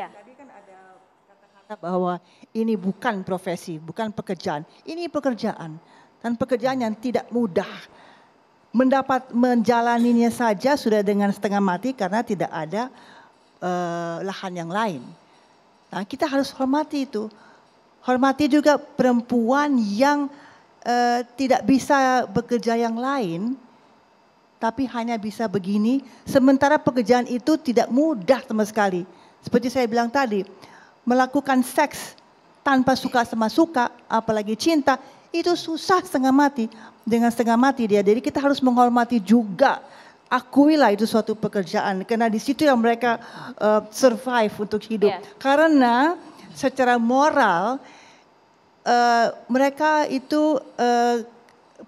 Ya. Tadi kan ada kata-kata bahwa ini bukan profesi, bukan pekerjaan. Ini pekerjaan dan pekerjaan yang tidak mudah. Mendapat menjalaninya saja sudah dengan setengah mati karena tidak ada uh, lahan yang lain. Nah, kita harus hormati itu. Hormati juga perempuan yang uh, tidak bisa bekerja yang lain tapi hanya bisa begini sementara pekerjaan itu tidak mudah sama sekali. Seperti saya bilang tadi, melakukan seks tanpa suka sama suka, apalagi cinta, itu susah setengah mati. Dengan setengah mati dia, jadi kita harus menghormati juga. Akuilah itu suatu pekerjaan, karena di situ yang mereka uh, survive untuk hidup. Yeah. Karena secara moral, uh, mereka itu uh, eh,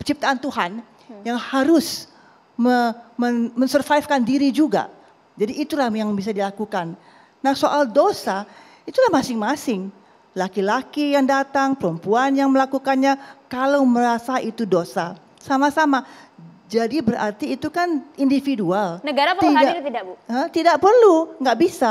ciptaan Tuhan hmm. yang harus me, mensurvivekan diri juga. Jadi itulah yang bisa dilakukan. Nah soal dosa, itulah masing-masing. Laki-laki yang datang, perempuan yang melakukannya, kalau merasa itu dosa. Sama-sama. Jadi berarti itu kan individual. Negara perlu tidak, hadir tidak Bu? Ha, tidak perlu, nggak bisa.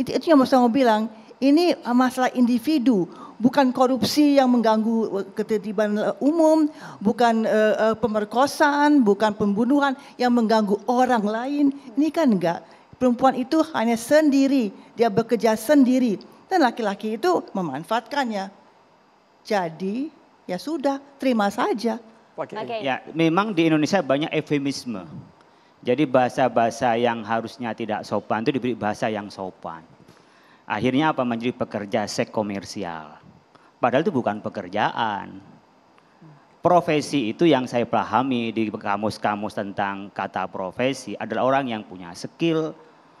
Itu, itu yang mau saya mau bilang. Ini masalah individu, bukan korupsi yang mengganggu eh, ketertiban eh, umum, bukan uh, pemerkosaan, bukan pembunuhan yang mengganggu orang lain. Ini kan enggak perempuan itu hanya sendiri, dia bekerja sendiri dan laki-laki itu memanfaatkannya. Jadi ya sudah, terima saja. Oke. Okay. Ya, memang di Indonesia banyak efemisme. Jadi bahasa-bahasa yang harusnya tidak sopan itu diberi bahasa yang sopan. Akhirnya apa menjadi pekerja seks komersial. Padahal itu bukan pekerjaan. Profesi itu yang saya pahami di kamus-kamus tentang kata profesi adalah orang yang punya skill,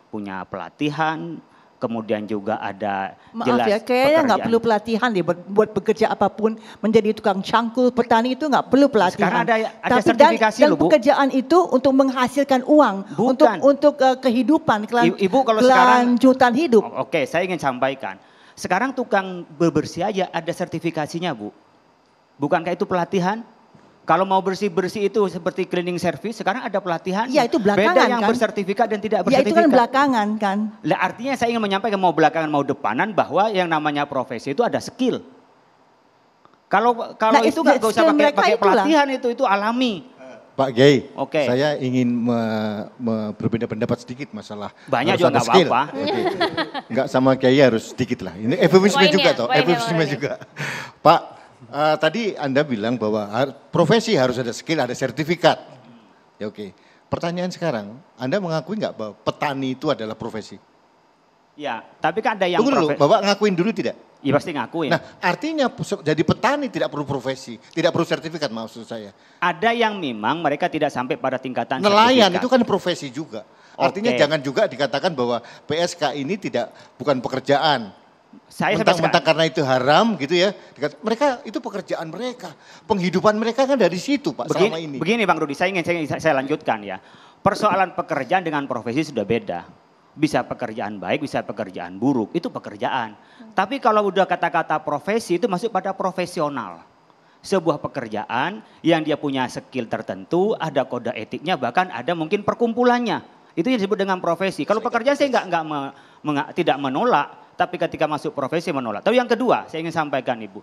punya pelatihan, kemudian juga ada Maaf jelas ya, kayaknya nggak perlu pelatihan deh buat, buat bekerja apapun menjadi tukang cangkul petani itu nggak perlu pelatihan. Sekarang ada, ya, ada Tapi sertifikasi dan, loh, dan pekerjaan itu untuk menghasilkan uang Bukan. untuk untuk uh, kehidupan kelan, Ibu kalau kelanjutan sekarang, hidup. Oke, okay, saya ingin sampaikan. Sekarang tukang bebersih aja ada sertifikasinya Bu. Bukankah itu pelatihan? Kalau mau bersih-bersih itu seperti cleaning service, sekarang ada pelatihan. Iya, itu belakangan Beda yang kan? bersertifikat dan tidak bersertifikat. Ya, itu kan belakangan kan. Nah artinya saya ingin menyampaikan mau belakangan mau depanan bahwa yang namanya profesi itu ada skill. Kalau kalau nah, itu nggak usah pakai, pakai pelatihan itu itu alami. Pak Gay, okay. saya ingin me, me, berbeda pendapat sedikit masalah. Banyak juga nggak apa-apa. Okay. Nggak sama kayak harus sedikit lah. Ini eufemisme juga toh, eufemisme juga. Pak, Uh, tadi Anda bilang bahwa profesi harus ada skill, ada sertifikat. Ya oke. Okay. Pertanyaan sekarang, Anda mengakui nggak bahwa petani itu adalah profesi? Ya, tapi kan ada yang Tunggu dulu, Bapak ngakuin dulu tidak? Iya pasti ngaku ya. Nah artinya jadi petani tidak perlu profesi, tidak perlu sertifikat maksud saya. Ada yang memang mereka tidak sampai pada tingkatan Nelayan itu kan profesi juga. Artinya okay. jangan juga dikatakan bahwa PSK ini tidak bukan pekerjaan saya mentang-mentang karena itu haram gitu ya. Mereka itu pekerjaan mereka, penghidupan mereka kan dari situ Pak begini, selama ini. Begini Bang Rudi, saya ingin saya, saya lanjutkan ya. Persoalan pekerjaan dengan profesi sudah beda. Bisa pekerjaan baik, bisa pekerjaan buruk, itu pekerjaan. Tapi kalau udah kata-kata profesi itu masuk pada profesional. Sebuah pekerjaan yang dia punya skill tertentu, ada kode etiknya, bahkan ada mungkin perkumpulannya. Itu yang disebut dengan profesi. Kalau pekerjaan saya enggak, enggak, me, me, tidak menolak, tapi ketika masuk profesi menolak. Tapi yang kedua, saya ingin sampaikan Ibu.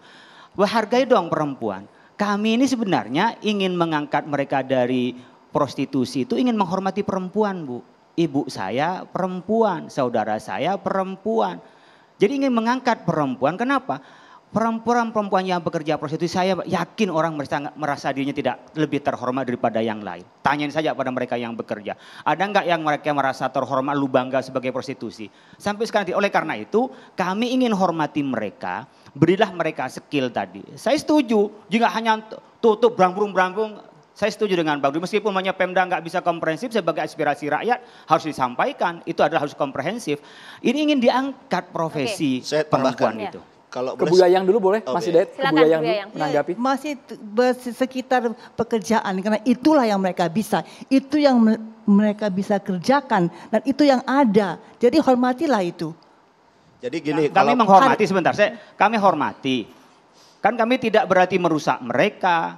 Hargai dong perempuan. Kami ini sebenarnya ingin mengangkat mereka dari prostitusi itu ingin menghormati perempuan, Bu. Ibu saya perempuan, saudara saya perempuan. Jadi ingin mengangkat perempuan. Kenapa? perempuan-perempuan yang bekerja prostitusi saya yakin orang merasa, merasa dirinya tidak lebih terhormat daripada yang lain. Tanyain saja pada mereka yang bekerja. Ada nggak yang mereka merasa terhormat lu bangga sebagai prostitusi? Sampai sekarang oleh karena itu kami ingin hormati mereka, berilah mereka skill tadi. Saya setuju jika hanya tutup berambung-berambung saya setuju dengan Bang Dwi, meskipun hanya Pemda nggak bisa komprehensif sebagai aspirasi rakyat harus disampaikan, itu adalah harus komprehensif. Ini ingin diangkat profesi perempuan itu. Ya. Kalau ke boleh, Bu dulu boleh, okay. masih Dayat, ke Bu Yayang, menanggapi ya, Masih sekitar pekerjaan, karena itulah yang mereka bisa. Itu yang mereka bisa kerjakan, dan itu yang ada. Jadi hormatilah itu. Jadi gini, ya, kami menghormati sebentar, saya, kami hormati. Kan kami tidak berarti merusak mereka.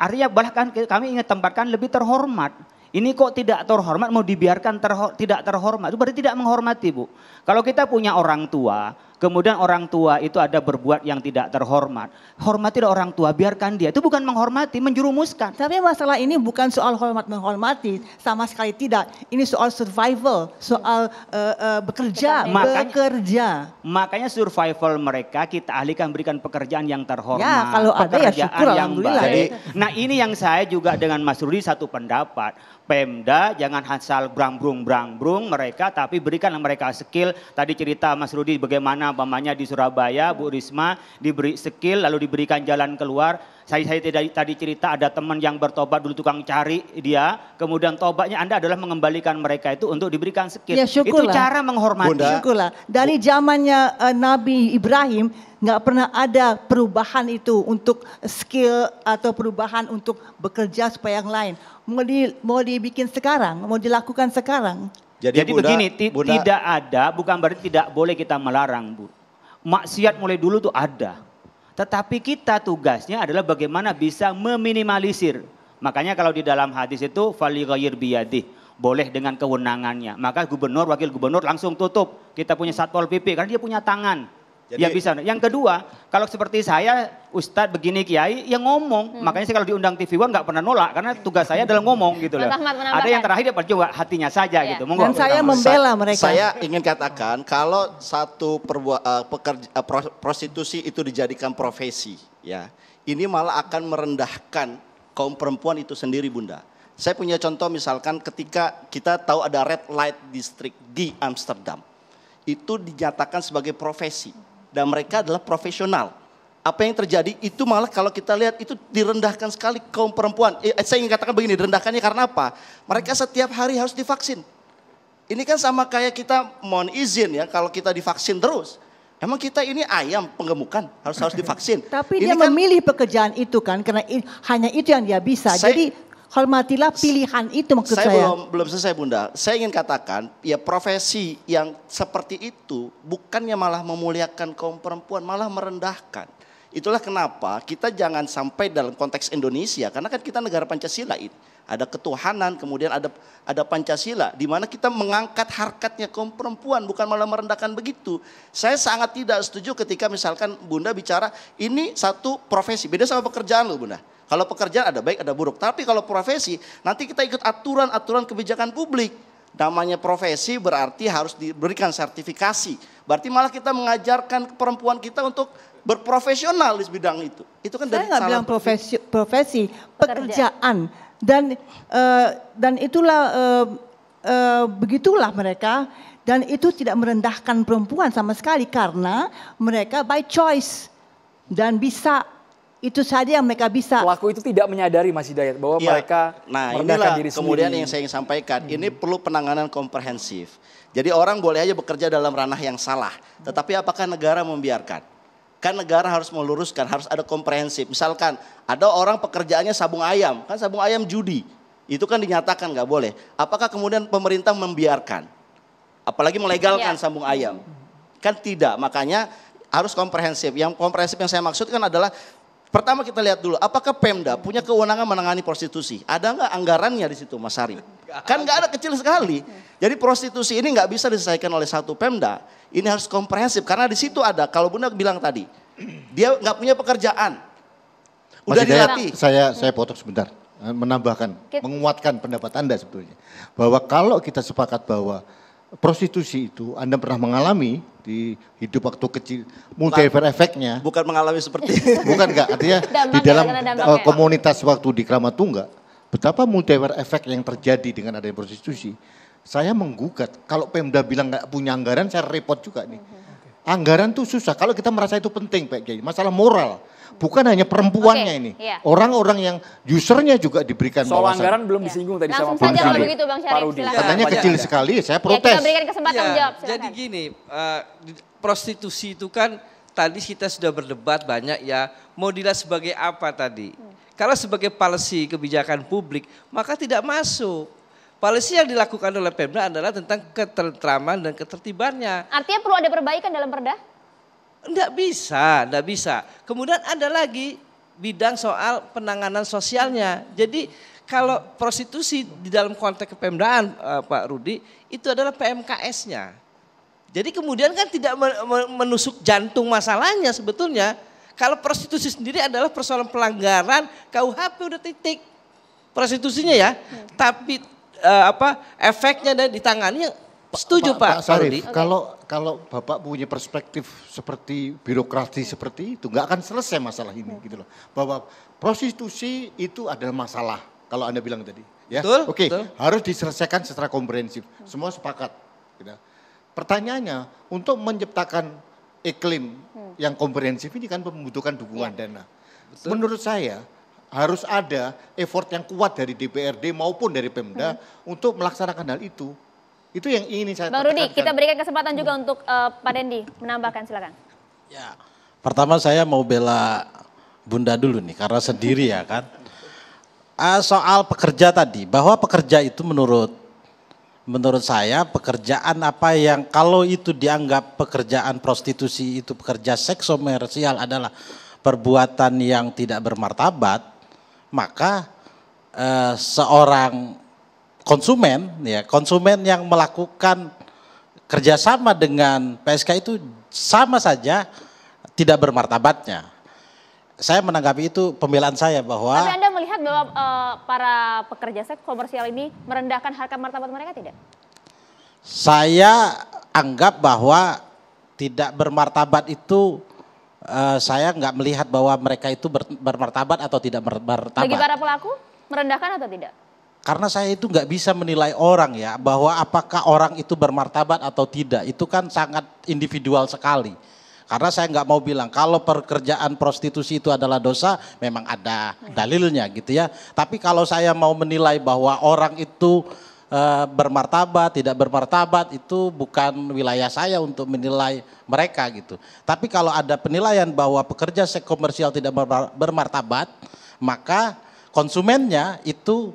Artinya bahkan kami ingin tempatkan lebih terhormat. Ini kok tidak terhormat mau dibiarkan terho tidak terhormat. Itu berarti tidak menghormati, Bu. Kalau kita punya orang tua, Kemudian orang tua itu ada berbuat yang tidak terhormat. Hormatilah orang tua, biarkan dia. Itu bukan menghormati, menjerumuskan. Tapi masalah ini bukan soal hormat menghormati, sama sekali tidak. Ini soal survival, soal uh, uh, bekerja, makanya, bekerja. Makanya survival mereka kita ahlikan berikan pekerjaan yang terhormat. Ya, kalau ada ya syukur yang alhamdulillah. Baik. nah ini yang saya juga dengan Mas Rudi satu pendapat. Pemda jangan hansal brambrung-brambrung mereka tapi berikan mereka skill. Tadi cerita Mas Rudi bagaimana umpamanya di Surabaya Bu Risma diberi skill lalu diberikan jalan keluar. Saya saya tidak tadi cerita ada teman yang bertobat dulu tukang cari dia, kemudian tobatnya Anda adalah mengembalikan mereka itu untuk diberikan skill. Ya, Itu cara menghormati. Bunda. Syukurlah. Dari zamannya uh, Nabi Ibrahim nggak pernah ada perubahan itu untuk skill atau perubahan untuk bekerja supaya yang lain. Mau di mau dibikin sekarang, mau dilakukan sekarang. Jadi, Jadi Bunda, begini, ti Bunda, tidak ada, bukan berarti tidak boleh kita melarang, Bu. Maksiat mulai dulu tuh ada. Tetapi kita tugasnya adalah bagaimana bisa meminimalisir. Makanya kalau di dalam hadis itu falighayyir biyadih, boleh dengan kewenangannya. Maka gubernur, wakil gubernur langsung tutup. Kita punya satpol PP karena dia punya tangan. Jadi, ya bisa. Yang kedua, kalau seperti saya, Ustadz begini Kiai, yang ngomong. Hmm. Makanya saya kalau diundang TV One nggak pernah nolak karena tugas saya adalah ngomong gitu loh. Ada yang kan? terakhir dapat ya, coba hatinya saja yeah. gitu. Monggo. Dan saya pertama. membela mereka. Saya ingin katakan kalau satu perbuah, eh, uh, pekerja, uh, prostitusi itu dijadikan profesi, ya ini malah akan merendahkan kaum perempuan itu sendiri, Bunda. Saya punya contoh misalkan ketika kita tahu ada red light district di Amsterdam. Itu dinyatakan sebagai profesi dan mereka adalah profesional. Apa yang terjadi itu malah kalau kita lihat itu direndahkan sekali kaum perempuan. Eh, eh, saya ingin katakan begini, direndahkannya karena apa? Mereka setiap hari harus divaksin. Ini kan sama kayak kita mohon izin ya kalau kita divaksin terus. Emang kita ini ayam penggemukan harus harus divaksin. Tapi ini dia kan, memilih pekerjaan itu kan karena in, hanya itu yang dia bisa. Saya, Jadi hormatilah pilihan itu maksud saya. Saya belum belum selesai Bunda. Saya ingin katakan ya profesi yang seperti itu bukannya malah memuliakan kaum perempuan malah merendahkan. Itulah kenapa kita jangan sampai dalam konteks Indonesia karena kan kita negara Pancasila ini. Ada ketuhanan, kemudian ada ada Pancasila di mana kita mengangkat harkatnya kaum perempuan bukan malah merendahkan begitu. Saya sangat tidak setuju ketika misalkan Bunda bicara ini satu profesi, beda sama pekerjaan loh Bunda. Kalau pekerjaan ada baik ada buruk. Tapi kalau profesi nanti kita ikut aturan-aturan kebijakan publik. Namanya profesi berarti harus diberikan sertifikasi. Berarti malah kita mengajarkan perempuan kita untuk berprofesional di bidang itu. Itu kan Saya dari nggak bilang profesi, profesi pekerjaan dan uh, dan itulah uh, uh, begitulah mereka dan itu tidak merendahkan perempuan sama sekali karena mereka by choice dan bisa itu saja yang mereka bisa. Pelaku itu tidak menyadari Mas Hidayat bahwa ya, mereka nah inilah diri kemudian yang saya ingin sampaikan hmm. ini perlu penanganan komprehensif. Jadi orang boleh aja bekerja dalam ranah yang salah, hmm. tetapi apakah negara membiarkan? Kan negara harus meluruskan, harus ada komprehensif. Misalkan ada orang pekerjaannya sabung ayam, kan sabung ayam judi, itu kan dinyatakan nggak boleh. Apakah kemudian pemerintah membiarkan? Apalagi melegalkan ya. sambung ayam? Kan tidak. Makanya harus komprehensif. Yang komprehensif yang saya maksudkan adalah Pertama kita lihat dulu, apakah Pemda punya kewenangan menangani prostitusi? Ada nggak anggarannya di situ, Mas Ari? Kan nggak ada kecil sekali. Jadi prostitusi ini nggak bisa diselesaikan oleh satu Pemda. Ini harus komprehensif karena di situ ada. Kalau Bunda bilang tadi, dia nggak punya pekerjaan, udah Mas dilatih. Saya saya potong sebentar, eh, menambahkan, menguatkan pendapat anda sebetulnya bahwa kalau kita sepakat bahwa prostitusi itu Anda pernah mengalami di hidup waktu kecil multiver efeknya? Bukan mengalami seperti bukan enggak artinya di dalam uh, komunitas waktu di Kramat Tunggal betapa multiver efek yang terjadi dengan adanya prostitusi. Saya menggugat kalau Pemda bilang nggak punya anggaran saya repot juga nih. Mhm. Anggaran tuh susah kalau kita merasa itu penting Pak Jai, masalah moral bukan hanya perempuannya okay. ini. Iya. Orang-orang yang usernya juga diberikan Soal bawasan. anggaran belum iya. disinggung tadi Langsung sama Pak Rudi. begitu Bang Syarif, Katanya kecil sekali, saya iya, protes. Ya, kita kesempatan ya, jawab, silakan. Jadi gini, uh, prostitusi itu kan tadi kita sudah berdebat banyak ya, mau dilihat sebagai apa tadi? Hmm. Kalau sebagai policy kebijakan publik, maka tidak masuk. Polisi yang dilakukan oleh Pemda adalah tentang ketentraman dan ketertibannya. Artinya perlu ada perbaikan dalam perda? Enggak bisa, enggak bisa. Kemudian ada lagi bidang soal penanganan sosialnya. Jadi kalau prostitusi di dalam konteks kepemdaan eh, Pak Rudi itu adalah PMKS-nya. Jadi kemudian kan tidak menusuk jantung masalahnya sebetulnya. Kalau prostitusi sendiri adalah persoalan pelanggaran KUHP udah titik prostitusinya ya. Iya. Tapi eh, apa efeknya dan ditangani Setuju Pak, Pak, Pak Sarif. Okay. Kalau kalau Bapak punya perspektif seperti birokrasi seperti itu, nggak akan selesai masalah ini gitu loh. Bahwa prostitusi itu adalah masalah kalau Anda bilang tadi, ya. Oke, okay. harus diselesaikan secara komprehensif. Semua sepakat. Gitu. Pertanyaannya, untuk menciptakan iklim hmm. yang komprehensif ini kan membutuhkan dukungan iya. dana. Betul. Menurut saya harus ada effort yang kuat dari DPRD maupun dari Pemda hmm. untuk melaksanakan hal itu itu yang ingin saya Bang Rudi, kita berikan kesempatan juga untuk uh, Pak Dendi menambahkan silakan. Ya, pertama saya mau bela Bunda dulu nih karena sendiri ya kan. Uh, soal pekerja tadi, bahwa pekerja itu menurut menurut saya pekerjaan apa yang kalau itu dianggap pekerjaan prostitusi itu pekerja seks komersial adalah perbuatan yang tidak bermartabat, maka uh, seorang konsumen ya konsumen yang melakukan kerjasama dengan PSK itu sama saja tidak bermartabatnya. Saya menanggapi itu pembelaan saya bahwa. Tapi Anda melihat bahwa uh, para pekerja seks komersial ini merendahkan harga martabat mereka tidak? Saya anggap bahwa tidak bermartabat itu uh, saya nggak melihat bahwa mereka itu ber, bermartabat atau tidak bermartabat. Bagi para pelaku merendahkan atau tidak? Karena saya itu nggak bisa menilai orang ya bahwa apakah orang itu bermartabat atau tidak. Itu kan sangat individual sekali. Karena saya nggak mau bilang kalau pekerjaan prostitusi itu adalah dosa, memang ada dalilnya gitu ya. Tapi kalau saya mau menilai bahwa orang itu e, bermartabat, tidak bermartabat, itu bukan wilayah saya untuk menilai mereka gitu. Tapi kalau ada penilaian bahwa pekerja seks komersial tidak bermartabat, maka konsumennya itu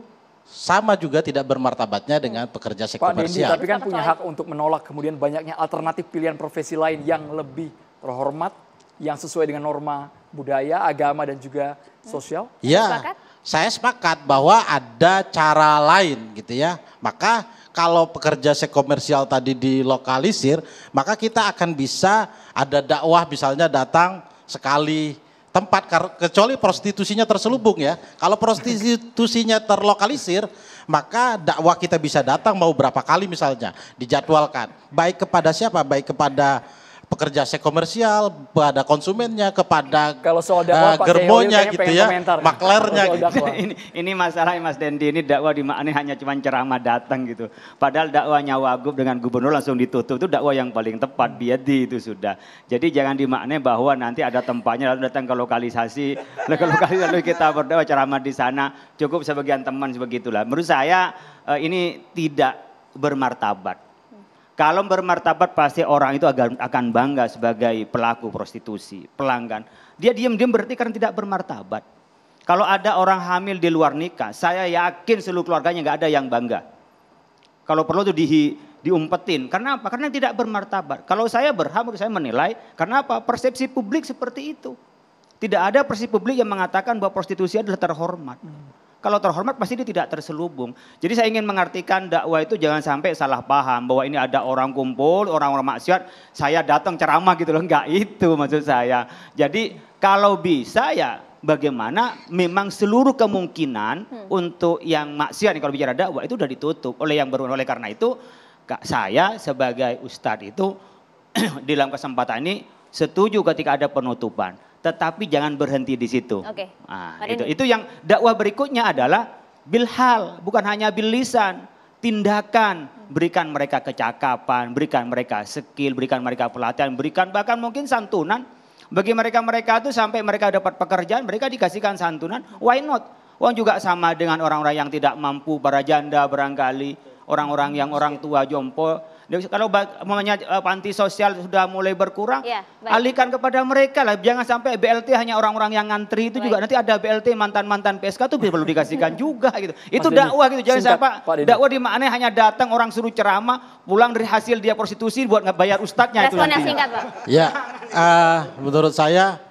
sama juga tidak bermartabatnya dengan pekerja sektor Pak Dendi, tapi kan punya hak untuk menolak kemudian banyaknya alternatif pilihan profesi lain yang lebih terhormat, yang sesuai dengan norma budaya, agama dan juga sosial. Ya, saya sepakat bahwa ada cara lain gitu ya. Maka kalau pekerja sekomersial tadi dilokalisir, maka kita akan bisa ada dakwah misalnya datang sekali tempat kecuali prostitusinya terselubung ya. Kalau prostitusinya terlokalisir, maka dakwah kita bisa datang mau berapa kali misalnya dijadwalkan. Baik kepada siapa? Baik kepada pekerja seks komersial, kepada konsumennya, kepada kalau soal dakwah, uh, germonya gitu ya, komentar. maklernya gitu. ini, ini masalah Mas Dendi ini dakwah di mana hanya cuma ceramah datang gitu. Padahal dakwahnya Wagub dengan gubernur langsung ditutup itu dakwah yang paling tepat biadi itu sudah. Jadi jangan dimaknai bahwa nanti ada tempatnya lalu datang ke lokalisasi, ke lokalisasi lalu kita berdakwah ceramah di sana cukup sebagian teman sebegitulah. Menurut saya uh, ini tidak bermartabat kalau bermartabat pasti orang itu akan bangga sebagai pelaku prostitusi, pelanggan. Dia diam-diam berarti karena tidak bermartabat. Kalau ada orang hamil di luar nikah, saya yakin seluruh keluarganya nggak ada yang bangga. Kalau perlu itu di, diumpetin. Karena apa? Karena tidak bermartabat. Kalau saya berhak, saya menilai. Karena apa? Persepsi publik seperti itu. Tidak ada persepsi publik yang mengatakan bahwa prostitusi adalah terhormat. Kalau terhormat pasti dia tidak terselubung. Jadi saya ingin mengartikan dakwah itu jangan sampai salah paham bahwa ini ada orang kumpul, orang-orang maksiat, saya datang ceramah gitu loh. Enggak itu maksud saya. Jadi kalau bisa ya bagaimana memang seluruh kemungkinan hmm. untuk yang maksiat kalau bicara dakwah itu sudah ditutup oleh yang berwenang. Oleh karena itu saya sebagai ustadz itu dalam kesempatan ini setuju ketika ada penutupan tetapi jangan berhenti di situ. Oke. Okay. Nah, itu, itu yang dakwah berikutnya adalah bilhal, bukan hanya bilisan, tindakan, berikan mereka kecakapan, berikan mereka skill, berikan mereka pelatihan, berikan bahkan mungkin santunan. Bagi mereka-mereka itu sampai mereka dapat pekerjaan, mereka dikasihkan santunan, why not? Wong juga sama dengan orang-orang yang tidak mampu, para janda barangkali, orang-orang yang orang tua jompo, kalau namanya eh, panti sosial sudah mulai berkurang, ya, alihkan kepada mereka lah. Jangan sampai BLT hanya orang-orang yang ngantri itu baik. juga nanti ada BLT mantan-mantan PSK itu perlu dikasihkan juga gitu. Itu dakwah gitu. Jangan sampai dakwah di mana hanya datang orang suruh ceramah, pulang dari hasil dia prostitusi buat nggak bayar ustadznya itu Responnya singkat, Pak. Ya, uh, menurut saya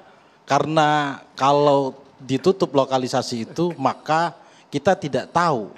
karena kalau ditutup lokalisasi itu maka kita tidak tahu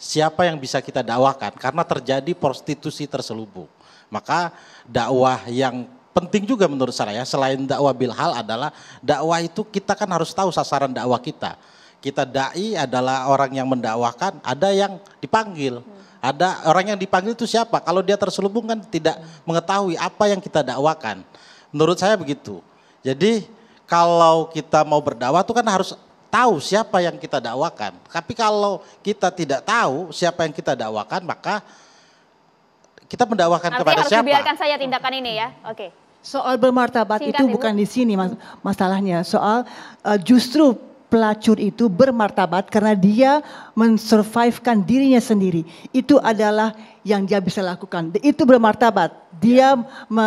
siapa yang bisa kita dakwakan karena terjadi prostitusi terselubung. Maka dakwah yang penting juga menurut saya ya, selain dakwah bilhal adalah dakwah itu kita kan harus tahu sasaran dakwah kita. Kita dai adalah orang yang mendakwakan, ada yang dipanggil. Ada orang yang dipanggil itu siapa? Kalau dia terselubung kan tidak mengetahui apa yang kita dakwakan. Menurut saya begitu. Jadi kalau kita mau berdakwah itu kan harus tahu siapa yang kita dakwakan. Tapi kalau kita tidak tahu siapa yang kita dakwakan, maka kita mendakwakan Artinya kepada harus siapa? Biarkan saya tindakan ini ya. Oke. Okay. Soal bermartabat Singkat, itu Ibu. bukan di sini mas masalahnya. Soal uh, justru pelacur itu bermartabat karena dia mensurvivekan dirinya sendiri. Itu adalah yang dia bisa lakukan. Itu bermartabat. Dia ya. me,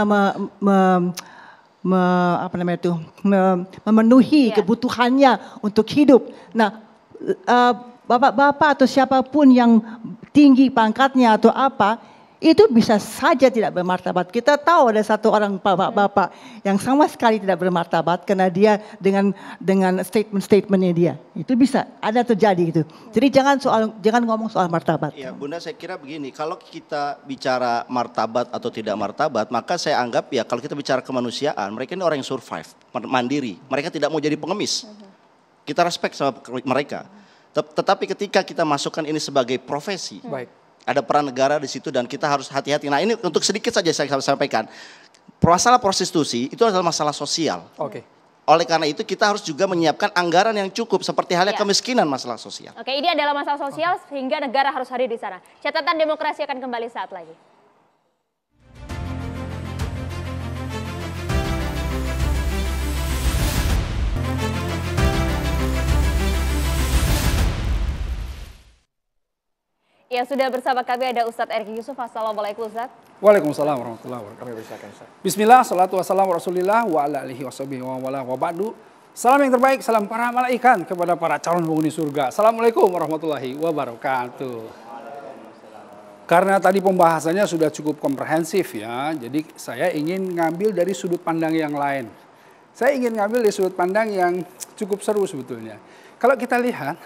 me, apa namanya itu me, memenuhi yeah. kebutuhannya untuk hidup. Nah, eh, bapak-bapak uh, atau siapapun yang tinggi pangkatnya atau apa itu bisa saja tidak bermartabat. Kita tahu ada satu orang bapak-bapak yang sama sekali tidak bermartabat karena dia dengan dengan statement-statementnya dia. Itu bisa ada terjadi itu. Jadi jangan soal jangan ngomong soal martabat. Ya, Bunda saya kira begini, kalau kita bicara martabat atau tidak martabat, maka saya anggap ya kalau kita bicara kemanusiaan, mereka ini orang yang survive, mandiri. Mereka tidak mau jadi pengemis. Kita respect sama mereka. Tetapi ketika kita masukkan ini sebagai profesi, Baik ada peran negara di situ dan kita harus hati-hati. Nah ini untuk sedikit saja saya sampaikan. Masalah prostitusi itu adalah masalah sosial. Oke. Okay. Oleh karena itu kita harus juga menyiapkan anggaran yang cukup seperti halnya iya. kemiskinan masalah sosial. Oke, ini adalah masalah sosial sehingga negara harus hadir di sana. Catatan demokrasi akan kembali saat lagi. Ya sudah bersama kami ada Ustadz Erik Yusuf. Assalamualaikum Ustadz. Waalaikumsalam warahmatullahi wabarakatuh. Bismillah, salatu wassalamu rasulillah wa ala alihi washabihi wa wala wa ba'du. Salam yang terbaik, salam para malaikat kepada para calon penghuni surga. Assalamualaikum warahmatullahi wabarakatuh. Karena tadi pembahasannya sudah cukup komprehensif ya, jadi saya ingin ngambil dari sudut pandang yang lain. Saya ingin ngambil dari sudut pandang yang cukup seru sebetulnya. Kalau kita lihat,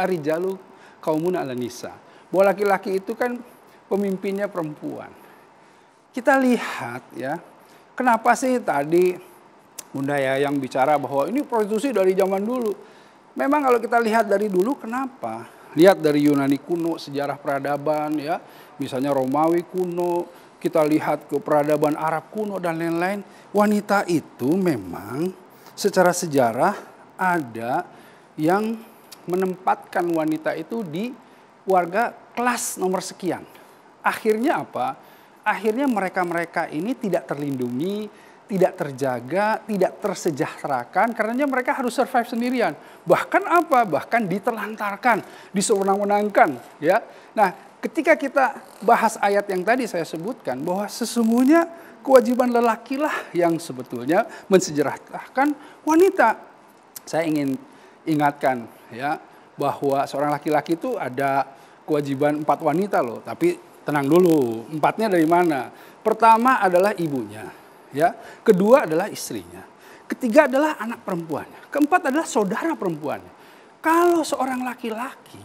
Arijalu kaumun ala nisa bahwa laki-laki itu kan pemimpinnya perempuan. Kita lihat ya, kenapa sih tadi Bunda ya yang bicara bahwa ini prostitusi dari zaman dulu. Memang kalau kita lihat dari dulu kenapa? Lihat dari Yunani kuno, sejarah peradaban ya, misalnya Romawi kuno, kita lihat ke peradaban Arab kuno dan lain-lain, wanita itu memang secara sejarah ada yang menempatkan wanita itu di warga kelas nomor sekian. Akhirnya apa? Akhirnya mereka-mereka ini tidak terlindungi, tidak terjaga, tidak tersejahterakan, karenanya mereka harus survive sendirian. Bahkan apa? Bahkan ditelantarkan, disewenang-wenangkan. Ya. Nah, ketika kita bahas ayat yang tadi saya sebutkan, bahwa sesungguhnya kewajiban lelakilah yang sebetulnya mensejahterakan wanita. Saya ingin ingatkan ya bahwa seorang laki-laki itu ada kewajiban empat wanita loh, tapi tenang dulu, empatnya dari mana? Pertama adalah ibunya, ya. Kedua adalah istrinya. Ketiga adalah anak perempuannya. Keempat adalah saudara perempuannya. Kalau seorang laki-laki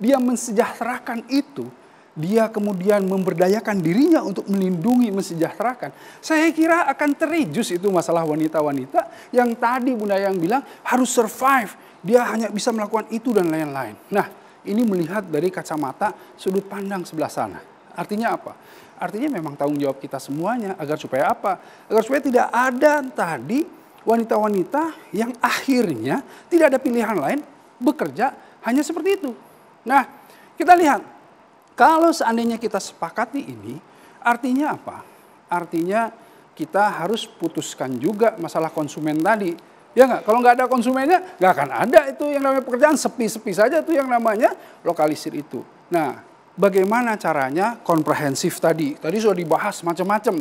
dia mensejahterakan itu, dia kemudian memberdayakan dirinya untuk melindungi, mensejahterakan. Saya kira akan terijus itu masalah wanita-wanita yang tadi Bunda yang bilang harus survive. Dia hanya bisa melakukan itu dan lain-lain. Nah, ini melihat dari kacamata sudut pandang sebelah sana. Artinya apa? Artinya memang tanggung jawab kita semuanya agar supaya apa? Agar supaya tidak ada tadi wanita-wanita yang akhirnya tidak ada pilihan lain bekerja hanya seperti itu. Nah, kita lihat kalau seandainya kita sepakati ini, artinya apa? Artinya kita harus putuskan juga masalah konsumen tadi Ya enggak? Kalau enggak ada konsumennya, enggak akan ada itu yang namanya pekerjaan. Sepi-sepi saja itu yang namanya lokalisir itu. Nah, bagaimana caranya komprehensif tadi? Tadi sudah dibahas macam-macam.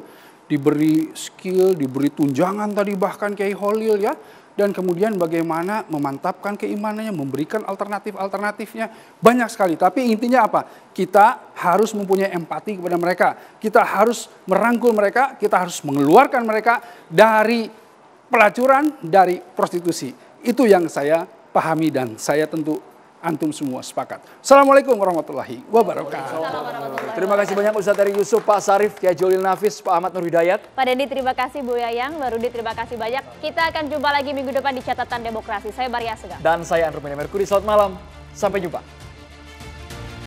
Diberi skill, diberi tunjangan tadi bahkan Kiai Holil ya. Dan kemudian bagaimana memantapkan keimanannya, memberikan alternatif-alternatifnya. Banyak sekali, tapi intinya apa? Kita harus mempunyai empati kepada mereka. Kita harus merangkul mereka, kita harus mengeluarkan mereka dari pelacuran dari prostitusi. Itu yang saya pahami dan saya tentu antum semua sepakat. Assalamualaikum warahmatullahi wabarakatuh. Terima kasih banyak Ustaz dari Yusuf, Pak Sarif, Kiai Jolil Nafis, Pak Ahmad Nur Hidayat. Pak Dendi terima kasih Bu Yayang, Mbak Rudi terima kasih banyak. Kita akan jumpa lagi minggu depan di catatan demokrasi. Saya Barya Sega. Dan saya Andrew Merkuri, selamat malam. Sampai jumpa.